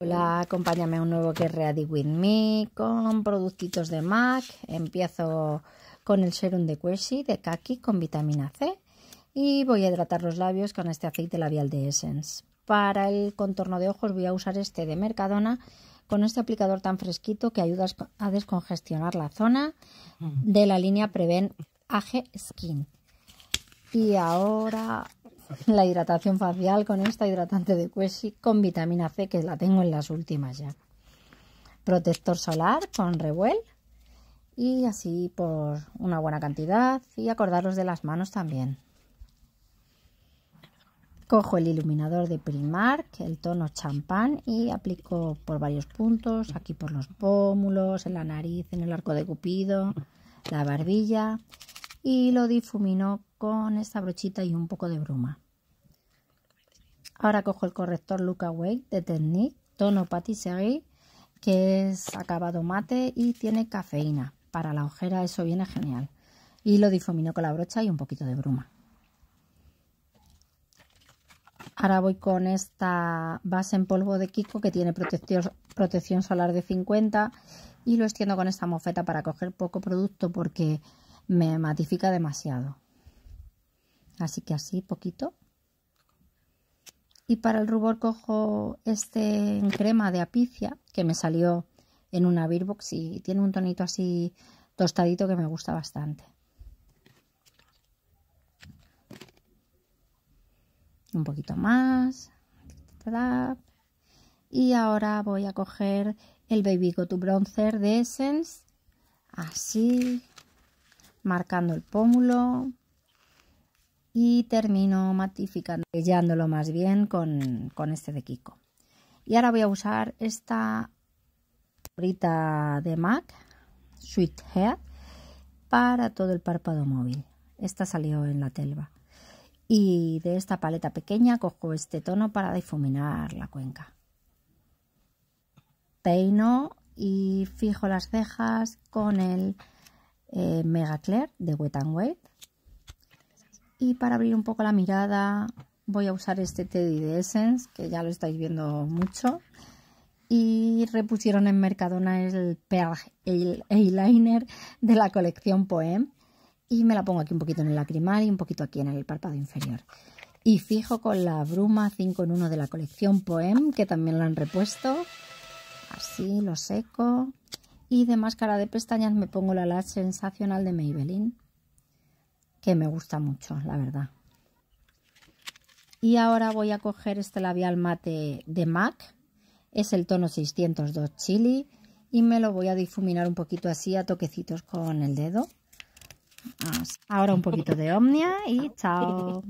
Hola, acompáñame a un nuevo que es Ready With Me con productitos de MAC. Empiezo con el serum de Quercy de Kaki con vitamina C y voy a hidratar los labios con este aceite labial de Essence. Para el contorno de ojos voy a usar este de Mercadona con este aplicador tan fresquito que ayuda a descongestionar la zona mm. de la línea Preven AG Skin. Y ahora la hidratación facial con esta hidratante de Cuesi con vitamina C que la tengo en las últimas ya. Protector solar con revuel y así por una buena cantidad y acordaros de las manos también. Cojo el iluminador de Primark, el tono champán y aplico por varios puntos, aquí por los pómulos, en la nariz, en el arco de cupido, la barbilla y lo difuminó con esta brochita y un poco de bruma. Ahora cojo el corrector Luca Wake de Technique, tono patisserie, que es acabado mate y tiene cafeína. Para la ojera eso viene genial. Y lo difumino con la brocha y un poquito de bruma. Ahora voy con esta base en polvo de Kiko que tiene protección, protección solar de 50 y lo extiendo con esta mofeta para coger poco producto porque me matifica demasiado. Así que así, poquito. Y para el rubor cojo este en crema de apicia que me salió en una birbox y tiene un tonito así tostadito que me gusta bastante. Un poquito más. Y ahora voy a coger el Baby Go to Bronzer de Essence. Así, marcando el pómulo y termino matificando, sellándolo más bien con, este de Kiko. Y ahora voy a usar esta brita de MAC, Sweet Hair, para todo el párpado móvil. Esta salió en la telva. Y de esta paleta pequeña cojo este tono para difuminar la cuenca. Peino y fijo las cejas con el eh, Mega Claire de Wet and Wet. Y para abrir un poco la mirada voy a usar este Teddy de Essence, que ya lo estáis viendo mucho. Y repusieron en Mercadona el, el eyeliner de la colección Poem. Y me la pongo aquí un poquito en el lacrimal y un poquito aquí en el párpado inferior. Y fijo con la bruma 5 en 1 de la colección Poem, que también la han repuesto. Así lo seco y de máscara de pestañas me pongo la lash sensacional de Maybelline que me gusta mucho la verdad y ahora voy a coger este labial mate de MAC es el tono 602 Chili y me lo voy a difuminar un poquito así a toquecitos con el dedo ahora un poquito de Omnia y chao